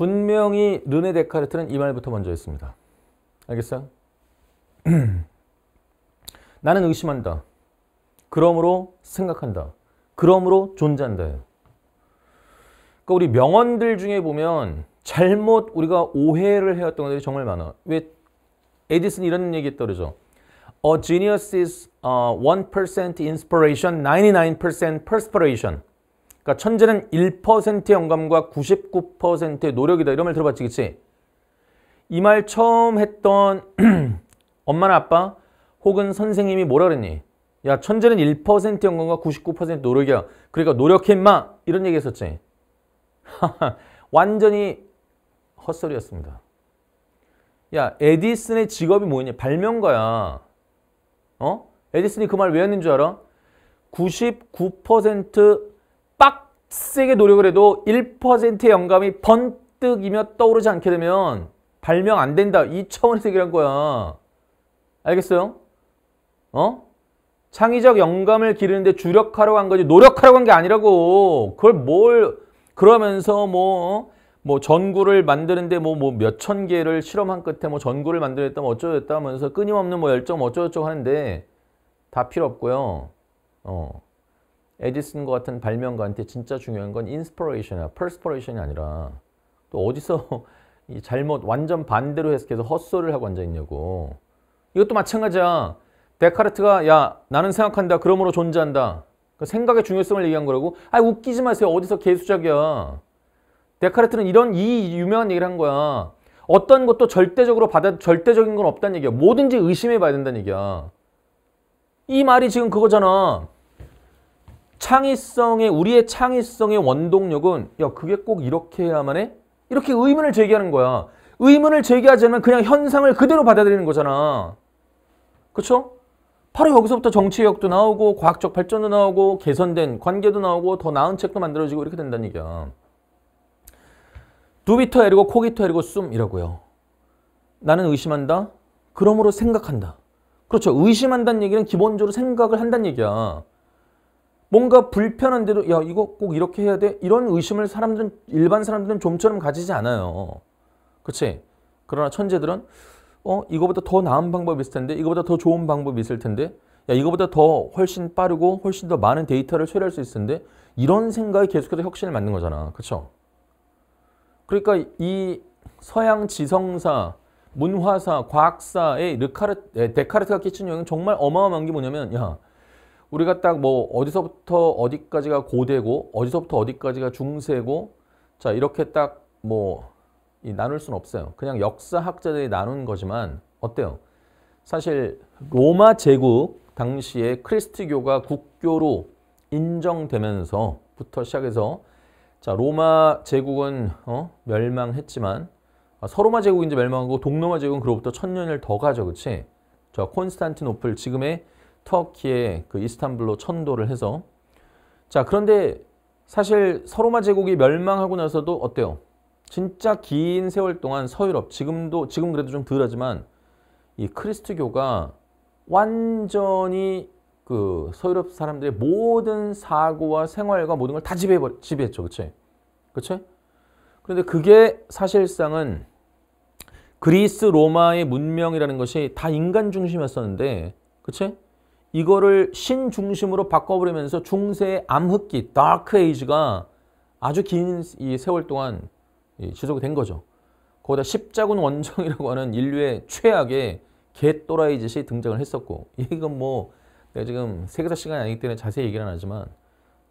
분명히 르네 데카르트는 이 말부터 먼저 했습니다. 알겠어요? 나는 의심한다. 그러므로 생각한다. 그러므로 존재한다. 그러니까 우리 명언들 중에 보면 잘못 우리가 오해를 해왔던 것들이 정말 많아. 왜 에디슨이 런 얘기 했더죠. A genius is uh, 1% inspiration, 99% perspiration. 그러니까 천재는 1%의 영감과 99%의 노력이다. 이런 말 들어봤지, 그치? 이말 처음 했던 엄마나 아빠 혹은 선생님이 뭐라 그랬니? 야, 천재는 1%의 영감과 99% 노력이야. 그러니까 노력해, 임마! 이런 얘기 했었지. 완전히 헛소리였습니다. 야, 에디슨의 직업이 뭐였냐? 발명가야. 어? 에디슨이 그 말 왜 했는 줄 알아? 99% 세게 노력을 해도 1%의 영감이 번뜩이며 떠오르지 않게 되면 발명 안 된다. 이 차원에서 얘기한 거야. 알겠어요? 어? 창의적 영감을 기르는데 주력하러간 거지 노력하러간 게 아니라고. 그걸 뭘 그러면서 뭐, 어? 뭐 전구를 만드는데 뭐뭐 뭐 몇천 개를 실험한 끝에 뭐 전구를 만들었다 뭐 어쩌다 하면서 끊임없는 뭐 열정 뭐 어쩌고저쩌고 하는데 다 필요 없고요. 어. 에디슨과 같은 발명가한테 진짜 중요한 건 인스퍼레이션이야. 퍼스퍼레이션이 아니라 또 어디서 잘못 완전 반대로 해석해서 헛소리를 하고 앉아있냐고. 이것도 마찬가지야. 데카르트가 야 나는 생각한다. 그러므로 존재한다. 그 생각의 중요성을 얘기한 거라고. 아 웃기지 마세요. 어디서 개수작이야. 데카르트는 이런 이 유명한 얘기를 한 거야. 어떤 것도 절대적으로 받아 절대적인 건 없다는 얘기야. 뭐든지 의심해 봐야 된다는 얘기야. 이 말이 지금 그거잖아. 창의성의 우리의 창의성의 원동력은 야 그게 꼭 이렇게 해야만 해? 이렇게 의문을 제기하는 거야. 의문을 제기하지 않으면 그냥 현상을 그대로 받아들이는 거잖아. 그렇죠? 바로 여기서부터 정치의역도 나오고 과학적 발전도 나오고 개선된 관계도 나오고 더 나은 책도 만들어지고 이렇게 된다는 얘기야. 두비터 에르고 코기터 에르고 쏨이라고요. 나는 의심한다. 그러므로 생각한다. 그렇죠. 의심한다는 얘기는 기본적으로 생각을 한다는 얘기야. 뭔가 불편한 대로 야 이거 꼭 이렇게 해야 돼 이런 의심을 사람들은 일반 사람들은 좀처럼 가지지 않아요 그치 그러나 천재들은 어 이거보다 더 나은 방법이 있을 텐데 이거보다 더 좋은 방법이 있을 텐데 야 이거보다 더 훨씬 빠르고 훨씬 더 많은 데이터를 처리할 수 있을 텐데 이런 생각이 계속해서 혁신을 만든 거잖아 그쵸 그러니까 이 서양 지성사 문화사 과학사의 르카르 네, 데카르트가 끼친 영향 정말 어마어마한 게 뭐냐면 야 우리가 딱 뭐 어디서부터 어디까지가 고대고 어디서부터 어디까지가 중세고 자 이렇게 딱뭐 나눌 수는 없어요. 그냥 역사학자들이 나눈 거지만 어때요? 사실 로마 제국 당시에 크리스티교가 국교로 인정되면서부터 시작해서 자 로마 제국은 어? 멸망했지만 아, 서로마 제국 이제 멸망하고 동로마 제국은 그로부터 천 년을 더 가죠, 그렇지? 자 콘스탄티노플 지금의 터키의 그 이스탄불로 천도를 해서 자 그런데 사실 서로마 제국이 멸망하고 나서도 어때요? 진짜 긴 세월 동안 서유럽 지금도 지금 그래도 좀 덜하지만 이 크리스트교가 완전히 그 서유럽 사람들의 모든 사고와 생활과 모든 걸 다 지배해 지배했죠, 그렇지? 그렇지? 그런데 그게 사실상은 그리스 로마의 문명이라는 것이 다 인간 중심이었었는데, 그렇지? 이거를 신 중심으로 바꿔버리면서 중세의 암흑기, 다크 에이지가 아주 긴 이 세월 동안 지속이 된 거죠. 거기다 십자군 원정이라고 하는 인류의 최악의 개또라이 짓이 등장을 했었고 이건 뭐 내가 지금 세계사 시간이 아니기 때문에 자세히 얘기는 안 하지만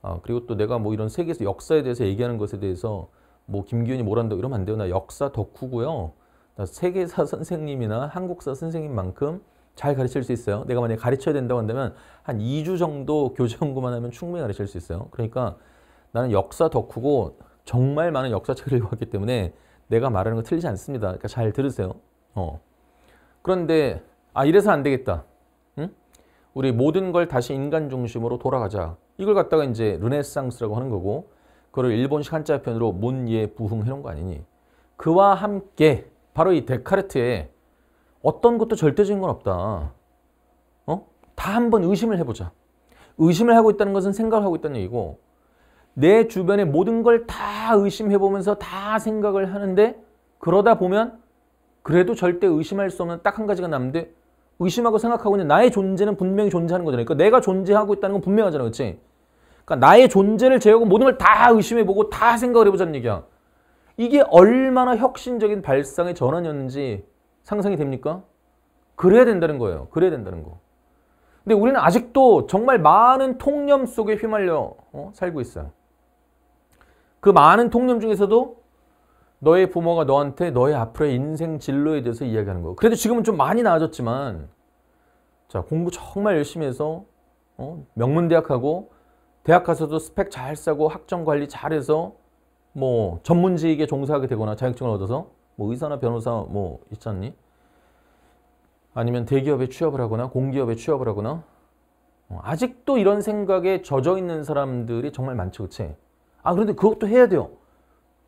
아, 그리고 또 내가 뭐 이런 세계에서 역사에 대해서 얘기하는 것에 대해서 뭐 김기현이 뭐란다 이러면 안 돼요. 나 역사 덕후고요. 나 세계사 선생님이나 한국사 선생님만큼 잘 가르칠 수 있어요. 내가 만약에 가르쳐야 된다고 한다면 한 2주 정도 교재 연구만 하면 충분히 가르칠 수 있어요. 그러니까 나는 역사 덕후고 정말 많은 역사책을 읽었기 때문에 내가 말하는 거 틀리지 않습니다. 그러니까 잘 들으세요. 어. 그런데 아 이래서 안 되겠다. 응? 우리 모든 걸 다시 인간 중심으로 돌아가자. 이걸 갖다가 이제 르네상스라고 하는 거고 그걸 일본식 한자 편으로 문예 부흥 해놓은 거 아니니. 그와 함께 바로 이 데카르트의 어떤 것도 절대적인 건 없다. 어? 다 한번 의심을 해보자. 의심을 하고 있다는 것은 생각을 하고 있다는 얘기고 내 주변의 모든 걸 다 의심해보면서 다 생각을 하는데 그러다 보면 그래도 절대 의심할 수 없는 딱 한 가지가 남는데 의심하고 생각하고 있는 나의 존재는 분명히 존재하는 거잖아요. 그러니까 내가 존재하고 있다는 건 분명하잖아. 그렇 그러니까 나의 존재를 제외하고 모든 걸 다 의심해보고 다 생각을 해보자는 얘기야. 이게 얼마나 혁신적인 발상의 전환이었는지 상상이 됩니까? 그래야 된다는 거예요. 그래야 된다는 거. 근데 우리는 아직도 정말 많은 통념 속에 휘말려 어? 살고 있어요. 그 많은 통념 중에서도 너의 부모가 너한테 너의 앞으로의 인생 진로에 대해서 이야기하는 거. 그래도 지금은 좀 많이 나아졌지만 자 공부 정말 열심히 해서 어? 명문대학하고 대학 가서도 스펙 잘쌓고 학점 관리 잘해서 뭐 전문직에 종사하게 되거나 자격증을 얻어서 뭐 의사나 변호사 뭐 있잖니? 아니면 대기업에 취업을 하거나 공기업에 취업을 하거나 어, 아직도 이런 생각에 젖어 있는 사람들이 정말 많죠, 그치? 아 그런데 그것도 해야 돼요.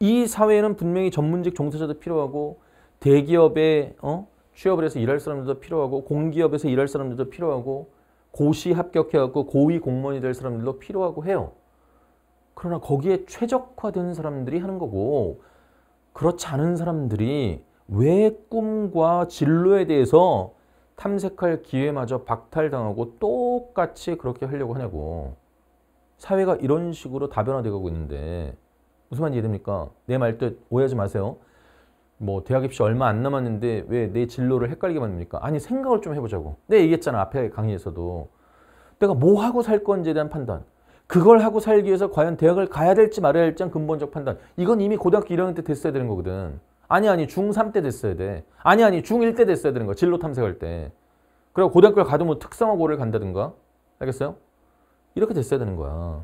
이 사회에는 분명히 전문직 종사자도 필요하고 대기업에 어? 취업을 해서 일할 사람들도 필요하고 공기업에서 일할 사람들도 필요하고 고시 합격해갖고 고위 공무원이 될 사람들도 필요하고 해요. 그러나 거기에 최적화된 사람들이 하는 거고 그렇지 않은 사람들이 왜 꿈과 진로에 대해서 탐색할 기회마저 박탈당하고 똑같이 그렇게 하려고 하냐고. 사회가 이런 식으로 다변화되고 있는데 무슨 말인지 이해됩니까? 내 말뜻 오해하지 마세요. 뭐 대학 입시 얼마 안 남았는데 왜 내 진로를 헷갈리게 만듭니까? 아니 생각을 좀 해보자고. 내가 얘기했잖아 앞에 강의에서도. 내가 뭐 하고 살 건지에 대한 판단. 그걸 하고 살기 위해서 과연 대학을 가야 될지 말아야 할지 근본적 판단. 이건 이미 고등학교 1학년 때 됐어야 되는 거거든. 아니 아니 중3 때 됐어야 돼. 아니 아니 중1 때 됐어야 되는 거 진로 탐색할 때. 그리고 고등학교를 가도 뭐 특성화고를 간다든가. 알겠어요? 이렇게 됐어야 되는 거야.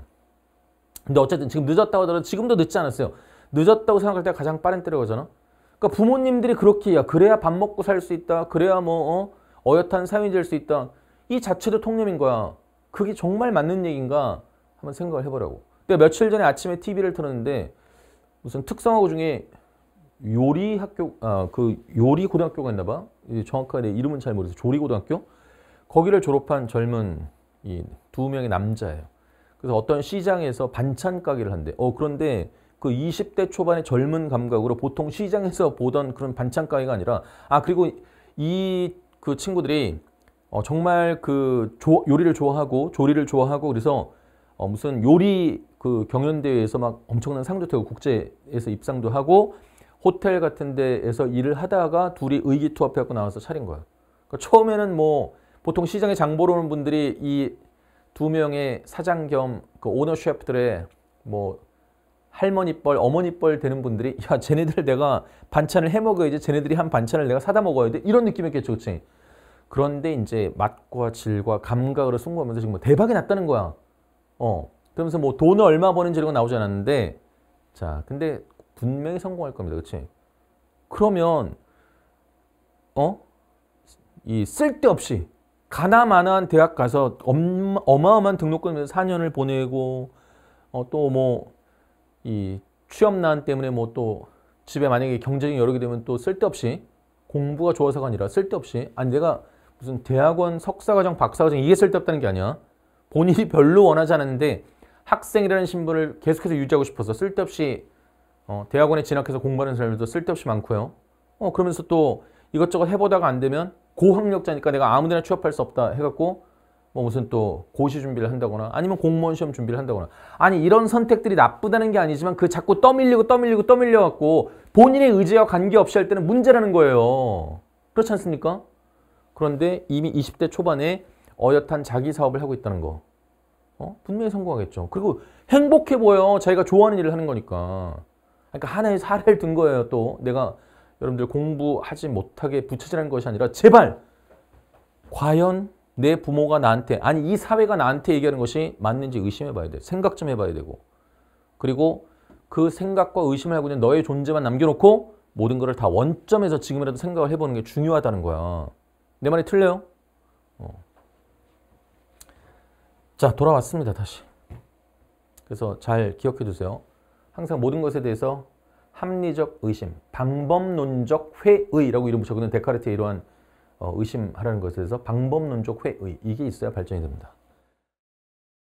근데 어쨌든 지금 늦었다고 하더라도 지금도 늦지 않았어요. 늦었다고 생각할 때 가장 빠른 때라고 하잖아. 그러니까 부모님들이 그렇게 야 그래야 밥 먹고 살 수 있다. 그래야 뭐 어? 어엿한 사회인 될 수 있다. 이 자체도 통념인 거야. 그게 정말 맞는 얘기인가? 한번 생각을 해보라고. 내가 그러니까 며칠 전에 아침에 TV를 틀었는데 무슨 특성화고 중에 요리 학교, 아, 그 요리 고등학교가 있나 봐. 정확하게 이름은 잘 모르겠어. 조리 고등학교? 거기를 졸업한 젊은 이 두 명의 남자예요. 그래서 어떤 시장에서 반찬 가게를 한대. 어, 그런데 그 20대 초반의 젊은 감각으로 보통 시장에서 보던 그런 반찬 가게가 아니라 아, 그리고 이 그 친구들이 어, 정말 그 조, 요리를 좋아하고 조리를 좋아하고 그래서 어, 무슨 요리 그 경연대회에서 막 엄청난 상도 타고 국제에서 입상도 하고 호텔 같은 데에서 일을 하다가 둘이 의기투합해갖고 나와서 차린 거야. 그러니까 처음에는 뭐 보통 시장에 장 보러 오는 분들이 이 두 명의 사장 겸 그 오너 셰프들의 뭐 할머니뻘, 어머니뻘 되는 분들이 야 쟤네들 내가 반찬을 해먹어야지 쟤네들이 한 반찬을 내가 사다 먹어야 돼 이런 느낌이었겠죠 그치? 그런데 이제 맛과 질과 감각으로 승부하면서 지금 뭐 대박이 났다는 거야 어, 그러면서 뭐 돈을 얼마 버는지 이런 거 나오지 않았는데 자, 근데 분명히 성공할 겁니다. 그치 그러면 어? 이 쓸데없이 가나마나한 대학 가서 엄마, 어마어마한 등록금에서 4년을 보내고 어, 또 뭐 이 취업난 때문에 뭐 또 집에 만약에 경제적인 여력이 되면 또 쓸데없이 공부가 좋아서가 아니라 쓸데없이 아니 내가 무슨 대학원 석사과정 박사과정 이게 쓸데없다는 게 아니야 본인이 별로 원하지 않았는데 학생이라는 신분을 계속해서 유지하고 싶어서 쓸데없이 어, 대학원에 진학해서 공부하는 사람들도 쓸데없이 많고요. 어, 그러면서 또 이것저것 해보다가 안 되면 고학력자니까 내가 아무데나 취업할 수 없다 해갖고 뭐 무슨 또 고시 준비를 한다거나 아니면 공무원 시험 준비를 한다거나 아니 이런 선택들이 나쁘다는 게 아니지만 그 자꾸 떠밀리고 떠밀리고 떠밀려갖고 본인의 의지와 관계없이 할 때는 문제라는 거예요. 그렇지 않습니까? 그런데 이미 20대 초반에 어엿한 자기 사업을 하고 있다는 거. 어? 분명히 성공하겠죠. 그리고 행복해 보여. 자기가 좋아하는 일을 하는 거니까. 그러니까 하나의 사례를 든 거예요. 또 내가 여러분들 공부하지 못하게 부채질하는 것이 아니라 제발 과연 내 부모가 나한테 아니 이 사회가 나한테 얘기하는 것이 맞는지 의심해 봐야 돼. 생각 좀 해봐야 되고 그리고 그 생각과 의심을 하고 있는 너의 존재만 남겨놓고 모든 것을 다 원점에서 지금이라도 생각을 해보는 게 중요하다는 거야. 내 말이 틀려요? 어. 자, 돌아왔습니다. 다시. 그래서 잘 기억해 두세요. 항상 모든 것에 대해서 합리적 의심, 방법론적 회의라고 이름 붙여그는 데카르트의 이러한 어, 의심하라는 것에 대해서 방법론적 회의, 이게 있어야 발전이 됩니다.